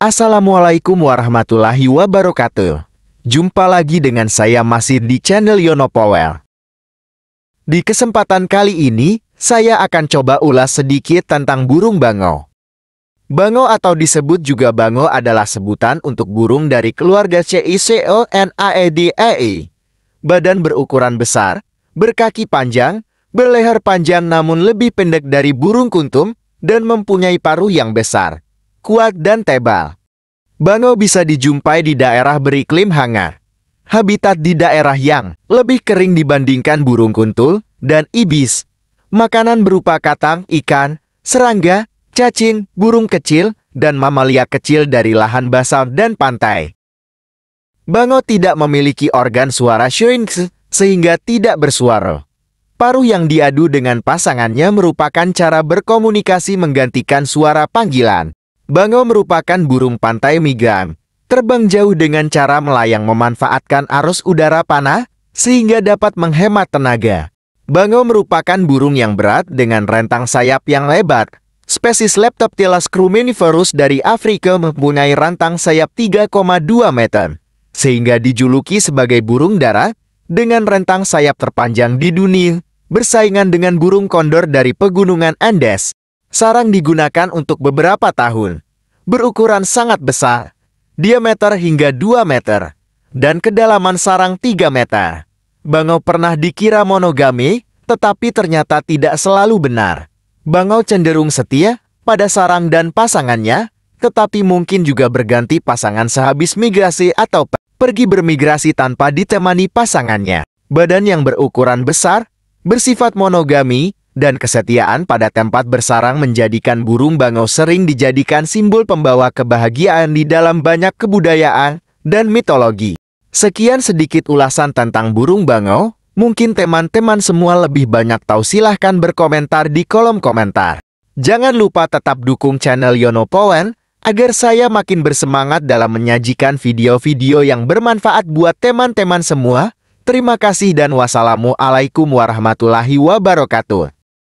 Assalamualaikum warahmatullahi wabarakatuh. Jumpa lagi dengan saya masih di channel Yono Powell. Di kesempatan kali ini, saya akan coba ulas sedikit tentang burung bangau. Bangau atau disebut juga bangau adalah sebutan untuk burung dari keluarga Ciconaedae. E Badan berukuran besar, berkaki panjang, berleher panjang namun lebih pendek dari burung kuntum, dan mempunyai paruh yang besar, kuat dan tebal. Bangau bisa dijumpai di daerah beriklim hangat. Habitat di daerah yang lebih kering dibandingkan burung kuntul dan ibis. Makanan berupa katang, ikan, serangga, cacing, burung kecil, dan mamalia kecil dari lahan basah dan pantai. Bangau tidak memiliki organ suara Shoinx sehingga tidak bersuara. Paruh yang diadu dengan pasangannya merupakan cara berkomunikasi menggantikan suara panggilan. Bangau merupakan burung pantai migran, terbang jauh dengan cara melayang memanfaatkan arus udara panah, sehingga dapat menghemat tenaga. Bangau merupakan burung yang berat dengan rentang sayap yang lebar. Spesies Leptoptilus cruminiferus dari Afrika mempunyai rentang sayap 3,2 meter, sehingga dijuluki sebagai burung darah dengan rentang sayap terpanjang di dunia, bersaingan dengan burung kondor dari pegunungan Andes. Sarang digunakan untuk beberapa tahun. Berukuran sangat besar, diameter hingga 2 meter, dan kedalaman sarang 3 meter. Bangau pernah dikira monogami, tetapi ternyata tidak selalu benar. Bangau cenderung setia pada sarang dan pasangannya, tetapi mungkin juga berganti pasangan sehabis migrasi atau pergi bermigrasi tanpa ditemani pasangannya. Badan yang berukuran besar, bersifat monogami, dan kesetiaan pada tempat bersarang menjadikan burung bangau sering dijadikan simbol pembawa kebahagiaan di dalam banyak kebudayaan dan mitologi. Sekian sedikit ulasan tentang burung bangau, mungkin teman-teman semua lebih banyak tahu silahkan berkomentar di kolom komentar. Jangan lupa tetap dukung channel Yono Powen, agar saya makin bersemangat dalam menyajikan video-video yang bermanfaat buat teman-teman semua. Terima kasih dan wassalamualaikum warahmatullahi wabarakatuh.